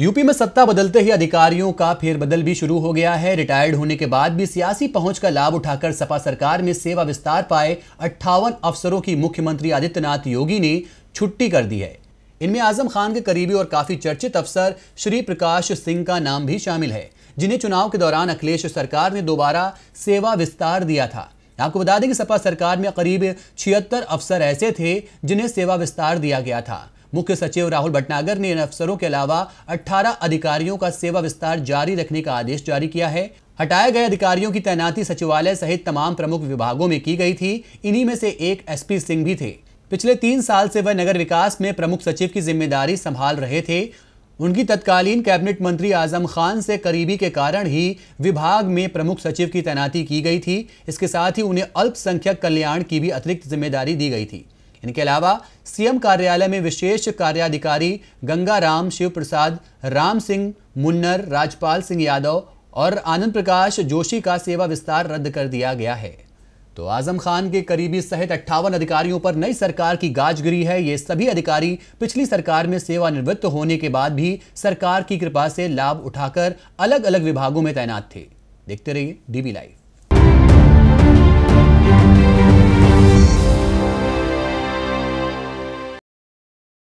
UP में सत्ता बदलते ही अधिकारियों का फेरबदल भी शुरू हो गया है रिटायर्ड होने के बाद भी सियासी पहुंच का लाभ उठाकर सपा सरकार में सेवा विस्तार पाए अट्ठावन अफसरों की मुख्यमंत्री आदित्यनाथ योगी ने छुट्टी कर दी है इनमें आजम खान के करीबी और काफी चर्चित अफसर श्री प्रकाश सिंह का नाम भी शामिल है जिन्हें चुनाव के दौरान अखिलेश सरकार ने दोबारा सेवा विस्तार दिया था आपको बता दें कि सपा सरकार में करीब छिहत्तर अफसर ऐसे थे जिन्हें सेवा विस्तार दिया गया था मुख्य सचिव राहुल भटनागर ने इन अफसरों के अलावा 18 अधिकारियों का सेवा विस्तार जारी रखने का आदेश जारी किया है हटाए गए अधिकारियों की तैनाती सचिवालय सहित तमाम प्रमुख विभागों में की गई थी इन्हीं में से एक एसपी सिंह भी थे पिछले तीन साल से वह नगर विकास में प्रमुख सचिव की जिम्मेदारी संभाल रहे थे उनकी तत्कालीन कैबिनेट मंत्री आजम खान से करीबी के कारण ही विभाग में प्रमुख सचिव की तैनाती की गई थी इसके साथ ही उन्हें अल्पसंख्यक कल्याण की भी अतिरिक्त जिम्मेदारी दी गई थी इनके अलावा सीएम कार्यालय में विशेष कार्याधिकारी गंगाराम शिव प्रसाद राम सिंह मुन्नर राजपाल सिंह यादव और आनंद प्रकाश जोशी का सेवा विस्तार रद्द कर दिया गया है तो आजम खान के करीबी सहित अट्ठावन अधिकारियों पर नई सरकार की गाज गिरी है ये सभी अधिकारी पिछली सरकार में सेवानिवृत्त होने के बाद भी सरकार की कृपा से लाभ उठाकर अलग अलग विभागों में तैनात थे देखते रहिए डीबी लाइव